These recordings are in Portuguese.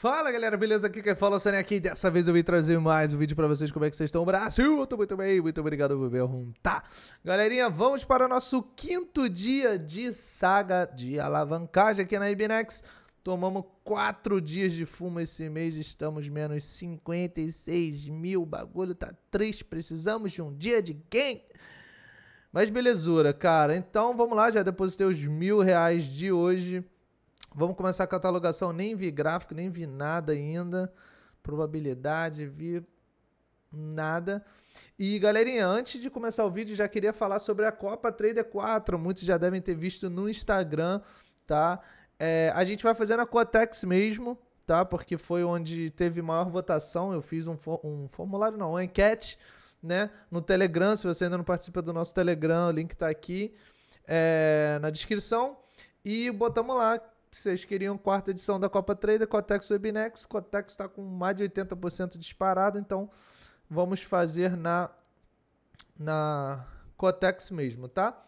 Fala galera, beleza? Aqui quem fala é o Sony aqui. Dessa vez eu vim trazer mais um vídeo pra vocês. Como é que vocês estão, Brasil? Eu tô muito bem, muito obrigado por perguntar. Galerinha, vamos para o nosso quinto dia de saga de alavancagem aqui na Ibinex. Tomamos quatro dias de fumo esse mês, estamos menos 56 mil. bagulho tá triste, precisamos de um dia de quem? Mas belezura, cara. Então vamos lá, já depositei os mil reais de hoje. Vamos começar a catalogação. Nem vi gráfico, nem vi nada ainda. Probabilidade, vi nada. E galerinha, antes de começar o vídeo, já queria falar sobre a Copa Trader 4. Muitos já devem ter visto no Instagram, tá? É, a gente vai fazer na Cotex mesmo, tá? Porque foi onde teve maior votação. Eu fiz um, um formulário, não, uma enquete, né? No Telegram. Se você ainda não participa do nosso Telegram, o link tá aqui é, na descrição. E botamos lá vocês queriam quarta edição da Copa Trader, Cotex Webinex. Cotex está com mais de 80% disparado, então vamos fazer na, na Cotex mesmo, tá?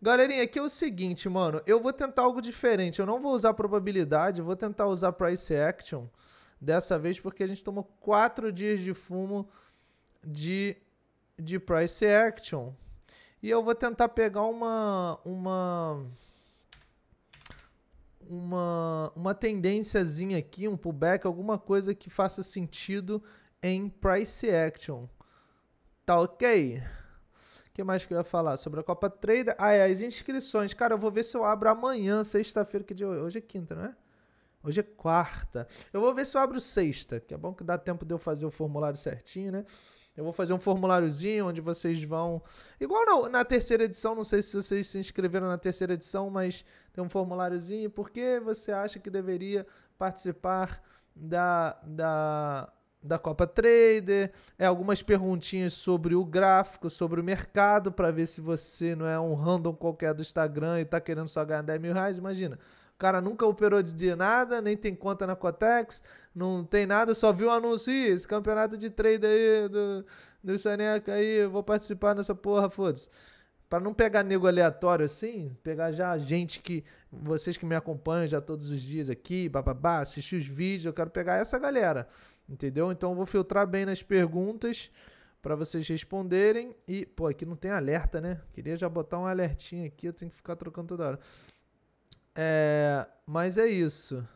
Galerinha, aqui é o seguinte, mano. Eu vou tentar algo diferente. Eu não vou usar probabilidade, eu vou tentar usar price action dessa vez, porque a gente tomou quatro dias de fumo de, de price action. E eu vou tentar pegar uma, uma uma, uma tendênciazinha aqui, um pullback, alguma coisa que faça sentido em price action. Tá ok? O que mais que eu ia falar? Sobre a Copa Trader. Ah, é, as inscrições. Cara, eu vou ver se eu abro amanhã, sexta-feira, que dia... É hoje é quinta, não é? Hoje é quarta. Eu vou ver se eu abro sexta, que é bom que dá tempo de eu fazer o formulário certinho, né? Eu vou fazer um formuláriozinho onde vocês vão. Igual na, na, terceira edição, não sei se vocês se inscreveram na terceira edição, mas tem um formuláriozinho. Por que você acha que deveria participar da, da, da Copa Trader? É, algumas perguntinhas sobre o gráfico, sobre o mercado, para ver se você não é um random qualquer do Instagram e está querendo só ganhar 10 mil reais. Imagina cara nunca operou de nada, nem tem conta na Cotex, não tem nada, só viu o anúncio, Ih, esse campeonato de trade aí do, do Xaneca aí, vou participar nessa porra, foda-se. Pra não pegar nego aleatório assim, pegar já gente que. Vocês que me acompanham já todos os dias aqui, bababá, assistir os vídeos, eu quero pegar essa galera. Entendeu? Então eu vou filtrar bem nas perguntas para vocês responderem. E, pô, aqui não tem alerta, né? Queria já botar um alertinho aqui, eu tenho que ficar trocando toda hora. É, mas é isso.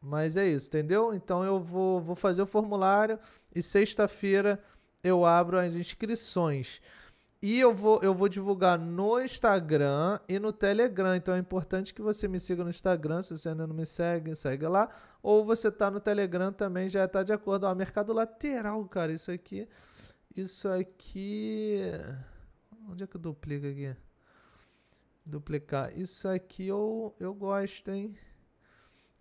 Mas é isso, entendeu? Então eu vou, vou fazer o formulário e sexta-feira eu abro as inscrições. E eu vou, eu vou divulgar no Instagram e no Telegram. Então é importante que você me siga no Instagram, se você ainda não me segue, segue lá. Ou você tá no Telegram também, já tá de acordo. Ó, mercado lateral, cara, isso aqui. Isso aqui. Onde é que eu duplico aqui? Duplicar. Isso aqui eu, eu gosto, hein?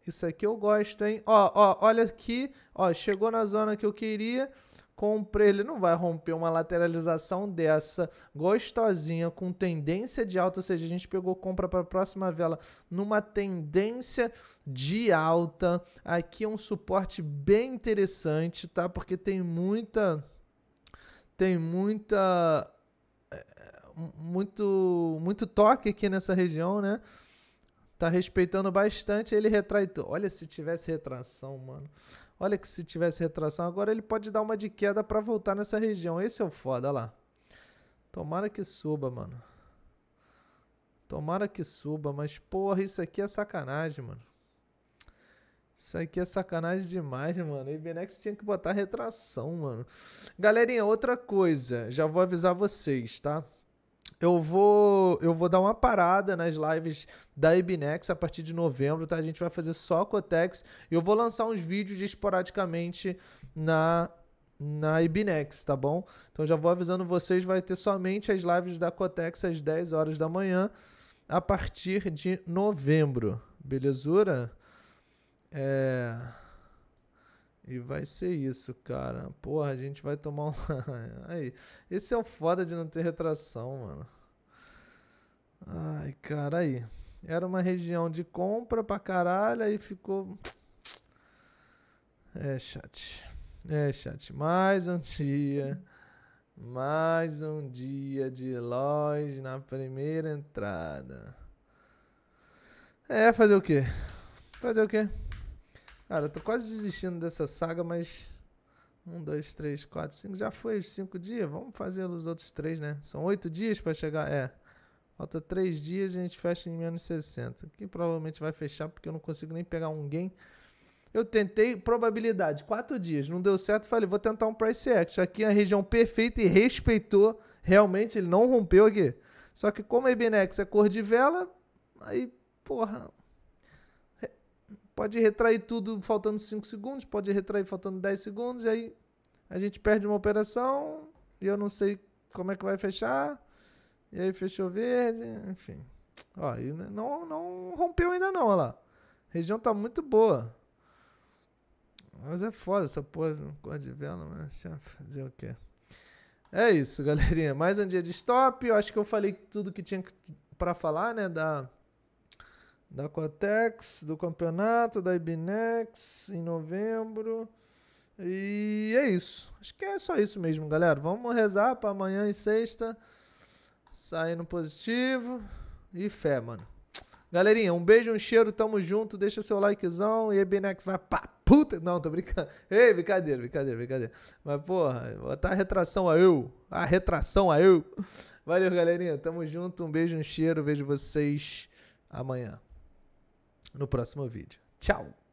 Isso aqui eu gosto, hein? Ó, ó, olha aqui. Ó, chegou na zona que eu queria. Comprei. Ele não vai romper uma lateralização dessa gostosinha com tendência de alta. Ou seja, a gente pegou compra para a próxima vela numa tendência de alta. Aqui é um suporte bem interessante, tá? Porque tem muita... Tem muita... Eh, muito, muito toque aqui nessa região, né? Tá respeitando bastante, ele retrai. Olha se tivesse retração, mano. Olha que se tivesse retração, agora ele pode dar uma de queda para voltar nessa região. Esse é o foda, lá. Tomara que suba, mano. Tomara que suba, mas porra, isso aqui é sacanagem, mano. Isso aqui é sacanagem demais, mano. E Benex tinha que botar retração, mano. Galerinha, outra coisa, já vou avisar vocês, tá? eu vou eu vou dar uma parada nas lives da Ibinex a partir de novembro, tá? A gente vai fazer só Cotex e eu vou lançar uns vídeos esporadicamente na na Ibinex, tá bom? Então já vou avisando vocês, vai ter somente as lives da Cotex às 10 horas da manhã a partir de novembro. Belezura? É... E vai ser isso, cara. Porra, a gente vai tomar um. Aí. Esse é o foda de não ter retração, mano. Ai, cara, aí. Era uma região de compra pra caralho, aí ficou. É, chat. É, chat. Mais um dia. Mais um dia de Lois na primeira entrada. É, fazer o quê? Fazer o quê? Cara, eu tô quase desistindo dessa saga, mas. Um, dois, três, quatro, cinco. Já foi os cinco dias? Vamos fazer os outros três, né? São oito dias para chegar. É. Falta três dias e a gente fecha em menos 60. Que provavelmente vai fechar, porque eu não consigo nem pegar um game. Eu tentei, probabilidade, quatro dias. Não deu certo, falei, vou tentar um price action. Aqui é a região perfeita e respeitou. Realmente, ele não rompeu aqui. Só que como a IBNX é cor de vela, aí, porra, Pode retrair tudo faltando 5 segundos, pode retrair faltando 10 segundos, e aí a gente perde uma operação e eu não sei como é que vai fechar. E aí fechou verde, enfim. Ó, e não, não rompeu ainda não, olha lá. A região tá muito boa. Mas é foda essa porra, gosto de vela, mas fazer o quê? É isso, galerinha. Mais um dia de stop. Eu acho que eu falei tudo que tinha para falar, né, da da Cotex, do campeonato, da Ibinex em novembro. E é isso. Acho que é só isso mesmo, galera. Vamos rezar para amanhã e sexta sair no positivo e fé, mano. Galerinha, um beijo, um cheiro, tamo junto. Deixa seu likezão e Ebinex vai pra puta. Não, tô brincando. Ei, brincadeira, brincadeira, brincadeira. Mas, porra, botar a retração a eu. A retração a eu. Valeu, galerinha. Tamo junto. Um beijo, um cheiro. Vejo vocês amanhã no próximo vídeo. Tchau!